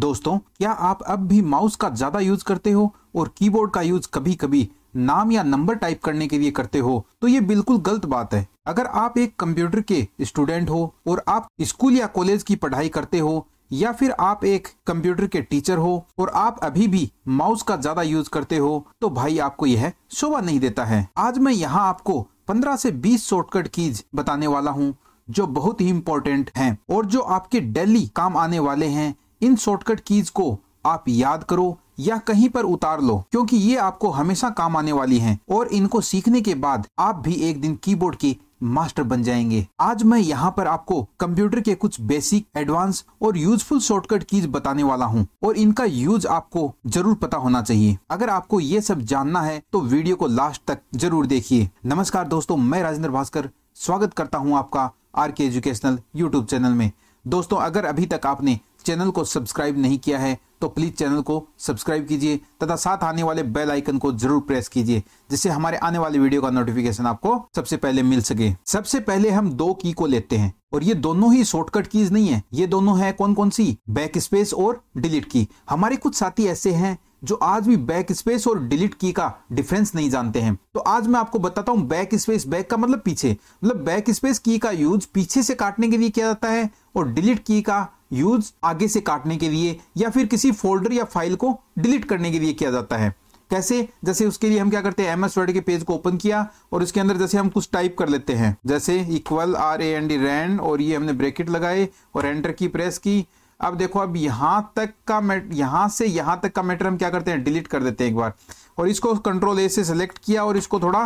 दोस्तों क्या आप अब भी माउस का ज़्यादा यूज़ करते हो और कीबोर्ड का यूज़ कभी कभी नाम या नंबर टाइप करने के लिए करते हो तो ये बिल्कुल गलत बात है अगर आप एक कंप्यूटर के स्टूडेंट हो और आप स्कूल या कॉलेज की पढ़ाई करते हो या फिर आप एक कंप्यूटर के टीचर हो और आप अभी भी माउस का ज्यादा यूज करते हो तो भाई आपको यह शोभा नहीं देता है आज मैं यहाँ आपको 15 से 20 शॉर्टकट कीज बताने वाला हूँ जो बहुत ही इम्पोर्टेंट हैं और जो आपके डेली काम आने वाले हैं इन शॉर्टकट कीज को आप याद करो या कहीं पर उतार लो क्योंकि ये आपको हमेशा काम आने वाली हैं और इनको सीखने के बाद आप भी एक दिन कीबोर्ड के मास्टर बन जाएंगे आज मैं यहाँ पर आपको कंप्यूटर के कुछ बेसिक एडवांस और यूजफुल शॉर्टकट कीज बताने वाला हूँ और इनका यूज आपको जरूर पता होना चाहिए अगर आपको ये सब जानना है तो वीडियो को लास्ट तक जरूर देखिए नमस्कार दोस्तों मैं राजेंद्र भास्कर स्वागत करता हूँ आपका आर के एजुकेशनल यूट्यूब चैनल में दोस्तों अगर अभी तक आपने चैनल को सब्सक्राइब नहीं किया है तो प्लीज़ चैनल को सब्सक्राइब कीजिए तथा साथ आने वाले बेल आइकन को जरूर प्रेस कीजिए जिससे हमारे आने वाले वीडियो का नोटिफिकेशन आपको सबसे पहले मिल सके सबसे पहले हम दो की को लेते हैं और ये दोनों ही शॉर्टकट कीज नहीं है ये दोनों है कौन कौन सी बैक स्पेस और डिलीट की हमारे कुछ साथी ऐसे हैं जो आज भी बैक स्पेस और डिलीट की का डिफरेंस नहीं जानते हैं तो आज मैं आपको बताता हूं बैक स्पेस बैक का मतलब पीछे मतलब बैक स्पेस की का यूज पीछे से काटने के लिए किया जाता है और डिलीट की का यूज आगे से काटने के लिए या फिर किसी फोल्डर या फाइल को डिलीट करने के लिए किया जाता है कैसे जैसे उसके लिए हम क्या करते हैं एमएस वर्ड के पेज को ओपन किया और उसके अंदर जैसे हम कुछ टाइप कर लेते हैं जैसे equal R A N D ran और ये हमने ब्रैकेट लगाए और एंटर की प्रेस की अब देखो अब यहाँ तक का मैट यहाँ से यहाँ तक का मैटर हम क्या करते हैं डिलीट कर देते हैं एक बार और इसको कंट्रोल ए से सेलेक्ट किया और इसको थोड़ा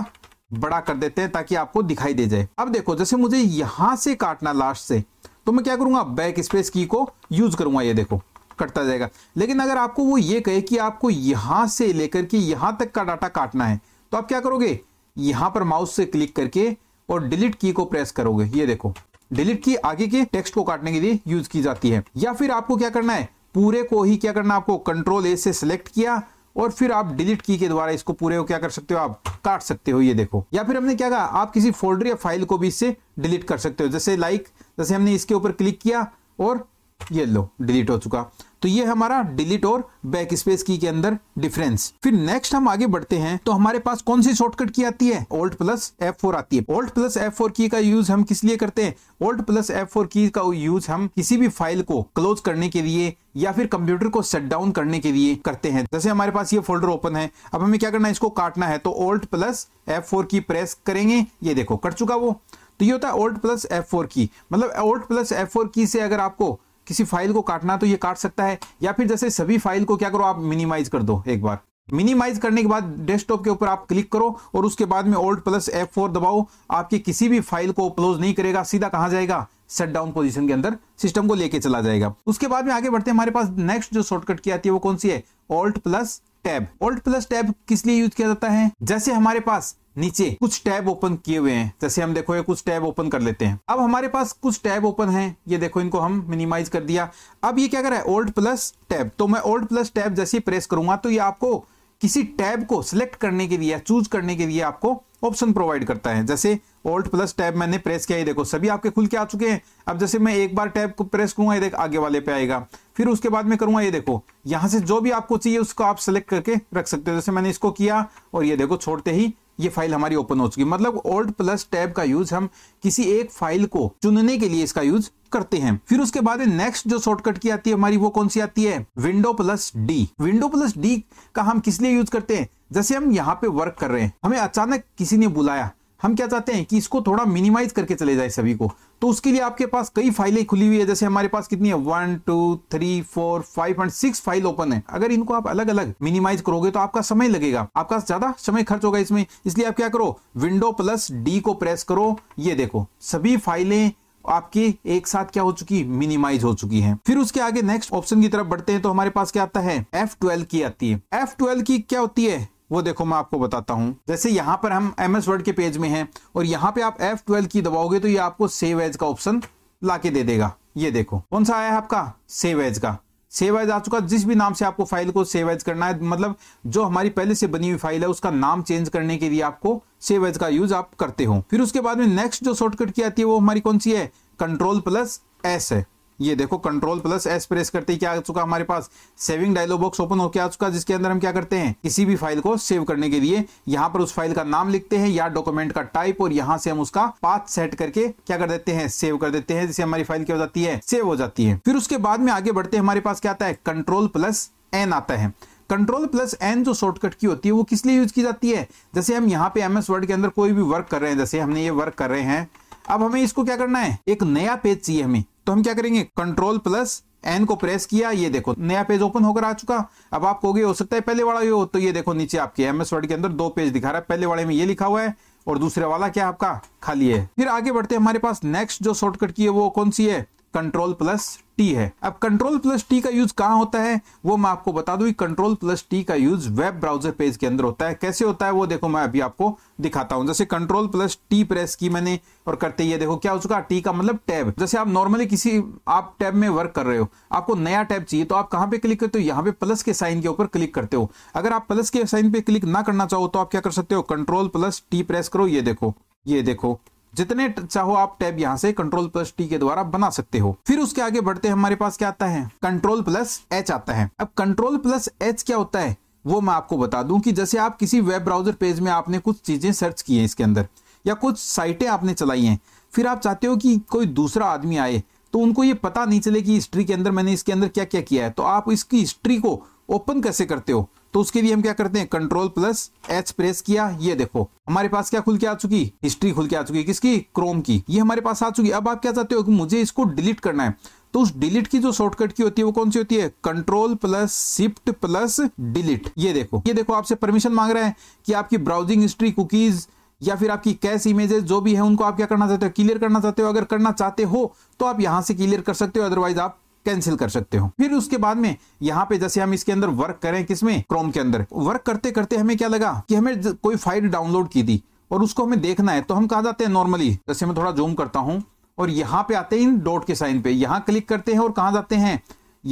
बड़ा कर देते हैं ताकि आपको दिखाई दे जाए अब देखो जैसे मुझे यहाँ से काटना लास्ट से तो मैं क्या करूँगा बैक स्पेस की को यूज करूँगा ये देखो कटता जाएगा लेकिन अगर आपको वो ये कहे कि आपको यहाँ से लेकर के यहाँ तक का डाटा काटना है तो आप क्या करोगे यहाँ पर माउस से क्लिक करके और डिलीट की को प्रेस करोगे ये देखो डिलीट की आगे के टेक्स्ट को काटने के लिए यूज की जाती है या फिर आपको क्या करना है पूरे को ही क्या करना आपको कंट्रोल ए से सिलेक्ट किया और फिर आप डिलीट की के द्वारा इसको पूरे को क्या कर सकते हो आप काट सकते हो ये देखो या फिर हमने क्या कहा आप किसी फोल्डर या फाइल को भी इससे डिलीट कर सकते हो जैसे लाइक जैसे हमने इसके ऊपर क्लिक किया और ये लो डिलीट हो चुका तो ये हमारा डिलीट और बैक स्पेस की के अंदर डिफरेंस फिर नेक्स्ट हम आगे बढ़ते हैं तो हमारे पास कौन सी शॉर्टकट की आती है ओल्ट प्लस एफ फोर आती है ओल्ट प्लस एफ फोर की का यूज हम किस लिए करते हैं ओल्ट प्लस एफ फोर की का यूज हम किसी भी फाइल को क्लोज करने के लिए या फिर कंप्यूटर को शट डाउन करने के लिए करते हैं जैसे हमारे पास ये फोल्डर ओपन है अब हमें क्या करना है इसको काटना है तो alt plus F four key press करेंगे ये देखो कट चुका वो तो ये होता है ओल्ट प्लस एफ फोर की मतलब ओल्ट प्लस एफ फोर की से अगर आपको किसी फाइल को काटना तो ये काट सकता है या फिर जैसे सभी फाइल को क्या करो आप मिनिमाइज कर दो एक बार मिनिमाइज करने के बाद डेस्कटॉप के ऊपर आप क्लिक करो और उसके बाद में ओल्ड प्लस एफ फोर दबाओ आपकी किसी भी फाइल को क्लोज नहीं करेगा सीधा कहां जाएगा सेट डाउन पोजिशन के अंदर सिस्टम को लेके चला जाएगा उसके बाद में आगे बढ़ते हैं हमारे पास नेक्स्ट जो शॉर्टकट की आती है वो कौन सी है alt plus tab alt plus tab किस लिए यूज किया जाता है जैसे हमारे पास नीचे कुछ टैब ओपन किए हुए हैं जैसे हम देखो ये कुछ टैब ओपन कर लेते हैं अब हमारे पास कुछ टैब ओपन है ये देखो इनको हम मिनिमाइज कर दिया अब ये क्या कर रहा है ओल्ड प्लस टैब तो मैं ओल्ड प्लस टैब जैसे प्रेस करूंगा तो ये आपको किसी टैब को सिलेक्ट करने के लिए चूज करने के लिए आपको ऑप्शन प्रोवाइड करता है जैसे ओल्ड प्लस टैब मैंने प्रेस किया ये देखो सभी आपके खुल के आ चुके हैं अब जैसे मैं एक बार टैब को प्रेस करूंगा ये देख आगे वाले पे आएगा फिर उसके बाद में करूंगा ये देखो यहां से जो भी आपको चाहिए उसको आप सेलेक्ट करके रख सकते हो जैसे मैंने इसको किया और ये देखो छोड़ते ही ये फाइल हमारी ओपन हो चुकी है मतलब ओल्ड प्लस टैब का यूज हम किसी एक फाइल को चुनने के लिए इसका यूज करते हैं फिर उसके बाद नेक्स्ट जो शॉर्टकट की आती है हमारी वो कौन सी आती है window plus D window plus D का हम किस लिए यूज करते हैं जैसे हम यहाँ पे वर्क कर रहे हैं हमें अचानक किसी ने बुलाया हम क्या चाहते हैं कि इसको थोड़ा मिनिमाइज करके चले जाए सभी को तो उसके लिए आपके पास कई फाइलें खुली हुई है जैसे हमारे पास कितनी है one two three four five and six file open है अगर इनको आप अलग अलग मिनिमाइज करोगे तो आपका समय लगेगा आपका ज्यादा समय खर्च होगा इसमें इसलिए आप क्या करो विंडो प्लस डी को प्रेस करो ये देखो सभी फाइलें आपके एक साथ क्या हो चुकी मिनिमाइज हो चुकी है फिर उसके आगे नेक्स्ट ऑप्शन की तरफ बढ़ते हैं तो हमारे पास क्या आता है F12 की आती है F12 की क्या होती है वो देखो मैं आपको बताता हूं जैसे यहां पर हम एम एस वर्ड के पेज में हैं और यहां पे आप एफ ट्वेल्व की दबाओगे तो ये आपको सेव एज का ऑप्शन ला के दे देगा ये देखो कौन सा आया है आपका सेव एज का सेव एज आ चुका जिस भी नाम से आपको फाइल को सेव एज करना है मतलब जो हमारी पहले से बनी हुई फाइल है उसका नाम चेंज करने के लिए आपको सेव एज का यूज आप करते हो फिर उसके बाद में नेक्स्ट जो शॉर्टकट की आती है वो हमारी कौन सी है कंट्रोल प्लस एस है ये देखो कंट्रोल प्लस एस प्रेस करते ही क्या आ चुका हमारे पास सेविंग डायलॉग बॉक्स ओपन होकर आ चुका जिसके अंदर हम क्या करते हैं किसी भी फाइल को सेव करने के लिए यहाँ पर उस फाइल का नाम लिखते हैं या डॉक्यूमेंट का टाइप और यहाँ से हम उसका पाथ सेट करके क्या कर देते हैं सेव कर देते हैं जिससे हमारी फाइल क्या हो जाती है सेव हो जाती है फिर उसके बाद में आगे बढ़ते हमारे पास क्या आता है कंट्रोल प्लस एन आता है कंट्रोल प्लस एन जो शॉर्टकट की होती है वो किस लिए यूज की जाती है जैसे हम यहाँ पे एम एस वर्ड के अंदर कोई भी वर्क कर रहे हैं जैसे हमने ये वर्क कर रहे हैं अब हमें इसको क्या करना है एक नया पेज चाहिए हमें तो हम क्या करेंगे कंट्रोल प्लस एन को प्रेस किया ये देखो नया पेज ओपन होकर आ चुका अब आप कहोगे हो सकता है पहले वाला ही हो तो ये देखो नीचे आपके एम एस वर्ड के अंदर दो पेज दिखा रहा है पहले वाले में ये लिखा हुआ है और दूसरे वाला क्या आपका खाली है फिर आगे बढ़ते हमारे पास नेक्स्ट जो शॉर्टकट की है वो कौन सी है कंट्रोल प्लस टी है अब कंट्रोल प्लस टी का यूज कहां होता है वो मैं आपको बता दूं कंट्रोल प्लस टी का यूज वेब ब्राउजर पेज के अंदर होता है कैसे होता है वो देखो मैं अभी आपको दिखाता हूं जैसे कंट्रोल प्लस टी प्रेस की मैंने और करते ही देखो क्या हो चुका टी का मतलब टैब जैसे आप नॉर्मली किसी आप टैब में वर्क कर रहे हो आपको नया टैब चाहिए तो आप कहां पे क्लिक करते हो यहां पे प्लस के साइन के ऊपर क्लिक करते हो अगर आप प्लस के साइन पे क्लिक ना करना चाहो तो आप क्या कर सकते हो कंट्रोल प्लस टी प्रेस करो ये देखो ये देखो जितने चाहो आप टैब यहाँ से कंट्रोल प्लस टी के द्वारा बना सकते हो फिर उसके आगे बढ़ते हमारे पास क्या आता है कंट्रोल प्लस एच आता है अब कंट्रोल प्लस एच क्या होता है वो मैं आपको बता दूं कि जैसे आप किसी वेब ब्राउजर पेज में आपने कुछ चीजें सर्च की हैं इसके अंदर या कुछ साइटें आपने चलाई हैं फिर आप चाहते हो कि कोई दूसरा आदमी आए तो उनको ये पता नहीं चले कि हिस्ट्री के अंदर मैंने इसके अंदर क्या क्या किया है तो आप इसकी हिस्ट्री को ओपन कैसे करते हो तो उसके लिए हम क्या करते हैं कंट्रोल प्लस एच प्रेस किया ये देखो हमारे पास क्या खुल के आ चुकी हिस्ट्री खुल के आ चुकी किसकी क्रोम की ये हमारे पास आ चुकी अब आप क्या चाहते हो कि मुझे इसको डिलीट करना है तो उस डिलीट की जो शॉर्टकट की होती है वो कौन सी होती है control plus shift plus delete ये देखो ये देखो आपसे परमिशन मांग रहा है कि आपकी ब्राउजिंग हिस्ट्री कुकीज या फिर आपकी कैश इमेजेस जो भी है उनको आप क्या करना चाहते हो क्लियर करना चाहते हो अगर करना चाहते हो तो आप यहां से क्लियर कर सकते हो अदरवाइज आप कैंसिल कर सकते हो फिर उसके बाद में यहाँ पे जैसे हम इसके अंदर वर्क करें किसमें क्रोम के अंदर वर्क करते करते हमें क्या लगा कि हमें कोई फाइल डाउनलोड की थी और उसको हमें देखना है तो हम कहा जाते हैं नॉर्मली जैसे मैं थोड़ा जूम करता हूँ और यहाँ पे आते हैं इन डॉट के साइन पे यहाँ क्लिक करते हैं और कहा जाते हैं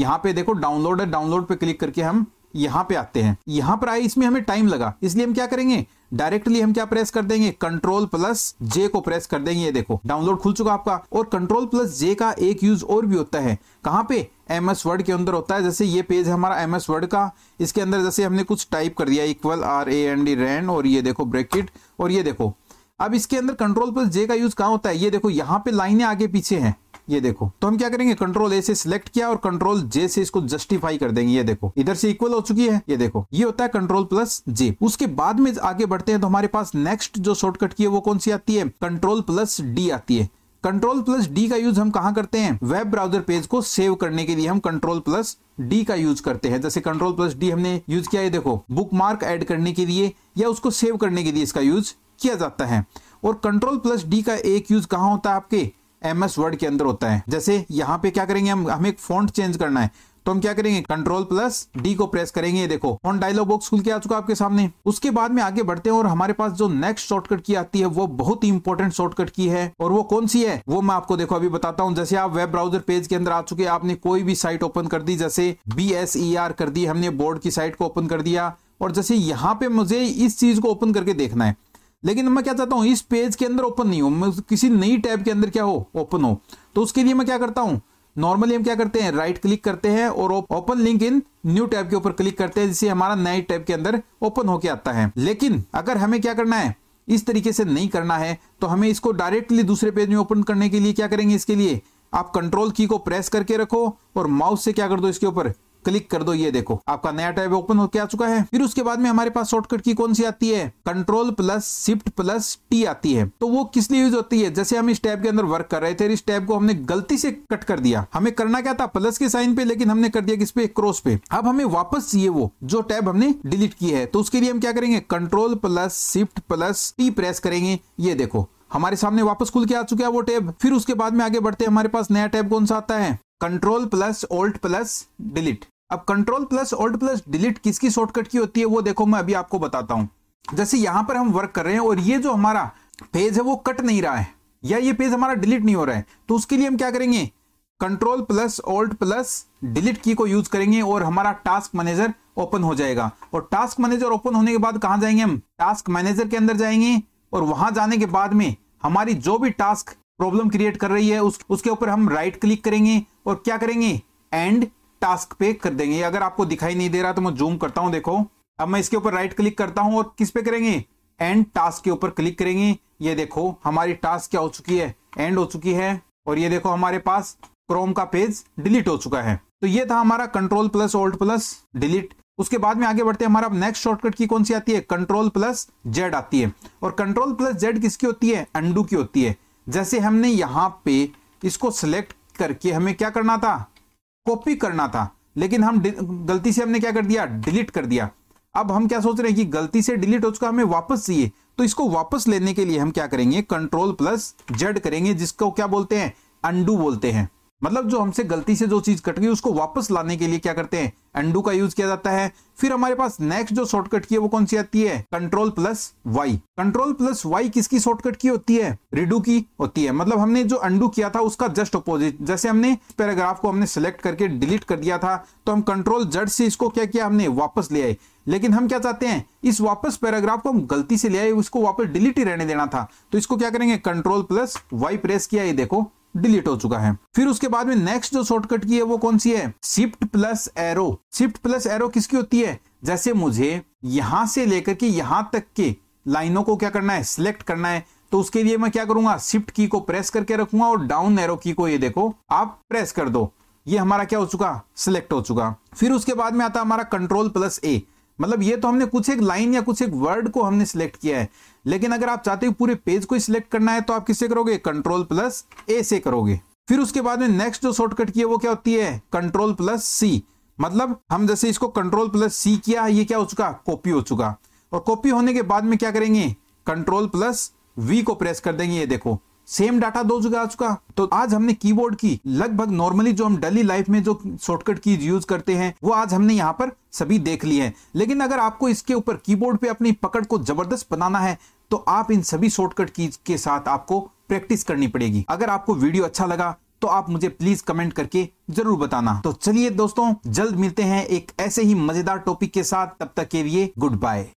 यहाँ पे देखो डाउनलोड है डाउनलोड पे क्लिक करके हम यहां पे आते हैं यहां पर आए इसमें हमें टाइम लगा इसलिए हम क्या करेंगे डायरेक्टली हम क्या प्रेस कर देंगे कंट्रोल प्लस जे को प्रेस कर देंगे ये देखो डाउनलोड खुल चुका आपका और कंट्रोल प्लस जे का एक यूज और भी होता है कहाँ पे एम एस वर्ड के अंदर होता है जैसे ये पेज हमारा एम एस वर्ड का इसके अंदर जैसे हमने कुछ टाइप कर दिया equal R A N D ran और ये देखो ब्रेकिट और ये देखो अब इसके अंदर कंट्रोल प्लस जे का यूज कहाँ होता है ये देखो यहाँ पे लाइनें आगे पीछे हैं ये देखो तो हम क्या करेंगे कंट्रोल ए से सिलेक्ट किया और कंट्रोल जे से इसको जस्टिफाई कर देंगे ये देखो इधर से इक्वल हो चुकी है ये देखो ये होता है कंट्रोल प्लस जे उसके बाद में आगे बढ़ते हैं तो हमारे पास नेक्स्ट जो शॉर्टकट की है वो कौन सी आती है कंट्रोल प्लस डी आती है कंट्रोल प्लस डी का यूज हम कहा करते हैं वेब ब्राउजर पेज को सेव करने के लिए हम कंट्रोल प्लस डी का यूज करते हैं जैसे कंट्रोल प्लस डी हमने यूज किया है देखो बुक मार्क एड करने के लिए या उसको सेव करने के लिए इसका यूज किया जाता है और कंट्रोल प्लस डी का एक यूज कहाँ होता है आपके एम एस वर्ड के अंदर होता है जैसे यहाँ पे क्या करेंगे हम हमें एक फॉन्ट चेंज करना है तो हम क्या करेंगे कंट्रोल प्लस डी को प्रेस करेंगे ये देखो ऑन डायलॉग बॉक्स खुल के आ चुका आपके सामने उसके बाद में आगे बढ़ते हैं और हमारे पास जो नेक्स्ट शॉर्टकट की आती है वो बहुत ही इंपॉर्टेंट शॉर्टकट की है और वो कौन सी है वो मैं आपको देखो अभी बताता हूँ जैसे आप वेब ब्राउजर पेज के अंदर आ चुके आपने कोई भी साइट ओपन कर दी जैसे बी आर e कर दी हमने बोर्ड की साइट को ओपन कर दिया और जैसे यहाँ पे मुझे इस चीज को ओपन करके देखना है लेकिन मैं क्या चाहता हूं इस पेज के अंदर ओपन नहीं हो मैं किसी नई टैब के अंदर क्या हो ओपन हो तो उसके लिए मैं क्या करता हूं नॉर्मली हम क्या करते हैं राइट क्लिक करते हैं और open link in new tab के ऊपर क्लिक करते हैं जिससे हमारा नए टैब के अंदर ओपन होके आता है लेकिन अगर हमें क्या करना है इस तरीके से नहीं करना है तो हमें इसको डायरेक्टली दूसरे पेज में ओपन करने के लिए क्या करेंगे इसके लिए आप कंट्रोल की को प्रेस करके रखो और माउस से क्या कर दो इसके ऊपर क्लिक कर दो ये देखो आपका नया टैब ओपन होकर आ चुका है फिर उसके बाद में हमारे पास शॉर्टकट की कौन सी आती है control plus shift plus T आती है तो वो किस लिए यूज होती है जैसे हम इस टैब के अंदर वर्क कर रहे थे इस टैब को हमने गलती से कट कर दिया हमें करना क्या था प्लस के साइन पे लेकिन हमने कर दिया किस पे क्रॉस पे अब हमें वापस चाहिए वो जो टैब हमने डिलीट की है तो उसके लिए हम क्या करेंगे control plus shift plus T press करेंगे ये देखो हमारे सामने वापस खुल के आ चुका है वो टैब फिर उसके बाद में आगे बढ़ते हमारे पास नया टैब कौन सा आता है control plus alt plus delete अब control plus alt plus delete किसकी शॉर्टकट की होती है वो देखो मैं अभी आपको बताता हूं जैसे यहां पर हम वर्क कर रहे हैं और ये जो हमारा पेज है वो कट नहीं रहा है या ये पेज हमारा डिलीट नहीं हो रहा है तो उसके लिए हम क्या करेंगे control plus alt plus delete key को यूज करेंगे और हमारा टास्क मैनेजर ओपन हो जाएगा और टास्क मैनेजर ओपन होने के बाद कहा जाएंगे हम टास्क मैनेजर के अंदर जाएंगे और वहां जाने के बाद में हमारी जो भी टास्क प्रॉब्लम क्रिएट कर रही है उस, उसके ऊपर हम राइट क्लिक करेंगे और क्या करेंगे एंड टास्क पे कर देंगे अगर आपको दिखाई नहीं दे रहा तो मैं जूम करता हूं देखो अब मैं इसके ऊपर राइट क्लिक करता हूं और किस पे करेंगे एंड टास्क के ऊपर क्लिक करेंगे ये देखो हमारी टास्क क्या हो चुकी है एंड हो चुकी है और ये देखो हमारे पास क्रोम का पेज डिलीट हो चुका है तो ये था हमारा control plus alt plus delete उसके बाद में आगे बढ़ते हैं हमारा नेक्स्ट शॉर्टकट की कौन सी आती है कंट्रोल प्लस जेड आती है और कंट्रोल प्लस जेड किसकी होती है अंडू की होती है जैसे हमने यहाँ पे इसको सिलेक्ट करके हमें क्या करना था कॉपी करना था लेकिन हम गलती से हमने क्या कर दिया डिलीट कर दिया अब हम क्या सोच रहे हैं कि गलती से डिलीट हो चुका हमें वापस चाहिए तो इसको वापस लेने के लिए हम क्या करेंगे कंट्रोल प्लस जेड करेंगे जिसको क्या बोलते हैं अंडू बोलते हैं मतलब जो हमसे गलती से जो चीज कट गई उसको वापस लाने के लिए क्या करते हैं एंडू का यूज किया जाता है फिर हमारे पास नेक्स्ट जो शॉर्टकट की है वो कौन सी आती है control plus Y control plus Y किसकी शॉर्टकट की होती है रिडू की होती है मतलब हमने जो अंडू किया था उसका जस्ट अपोजिट जैसे हमने पैराग्राफ को हमने सेलेक्ट करके डिलीट कर दिया था तो हम कंट्रोल जड से इसको क्या किया हमने वापस ले आए लेकिन हम क्या चाहते हैं इस वापस पैराग्राफ को हम गलती से ले आए उसको वापस डिलीट ही रहने देना था तो इसको क्या करेंगे कंट्रोल प्लस वाई प्रेस किया ये देखो डिलीट हो चुका है फिर उसके बाद में नेक्स्ट जो शॉर्टकट की है वो कौन सी है shift plus arrow shift plus arrow किसकी होती है जैसे मुझे यहां से लेकर के यहां तक के लाइनों को क्या करना है सिलेक्ट करना है तो उसके लिए मैं क्या करूंगा शिफ्ट की को प्रेस करके रखूंगा और डाउन एरो की को ये देखो आप प्रेस कर दो ये हमारा क्या हो चुका सिलेक्ट हो चुका फिर उसके बाद में आता हमारा कंट्रोल प्लस ए मतलब ये तो हमने कुछ एक लाइन या कुछ एक वर्ड को हमने सिलेक्ट किया है लेकिन अगर आप चाहते हो पूरे पेज को सिलेक्ट करना है तो आप किससे करोगे कंट्रोल प्लस ए से करोगे फिर उसके बाद में नेक्स्ट जो शॉर्टकट की है वो क्या होती है कंट्रोल प्लस सी मतलब हम जैसे इसको कंट्रोल प्लस सी किया ये क्या हो चुका कॉपी हो चुका और कॉपी होने के बाद में क्या करेंगे कंट्रोल प्लस वी को प्रेस कर देंगे ये देखो सेम डाटा दो जगह आ चुका तो आज हमने कीबोर्ड की लगभग नॉर्मली जो हम डेली लाइफ में जो शॉर्टकट की यूज करते हैं वो आज हमने यहाँ पर सभी देख लिए हैं लेकिन अगर आपको इसके ऊपर कीबोर्ड पे अपनी पकड़ को जबरदस्त बनाना है तो आप इन सभी शॉर्टकट की के साथ आपको प्रैक्टिस करनी पड़ेगी अगर आपको वीडियो अच्छा लगा तो आप मुझे प्लीज कमेंट करके जरूर बताना तो चलिए दोस्तों जल्द मिलते हैं एक ऐसे ही मजेदार टॉपिक के साथ तब तक के लिए गुड बाय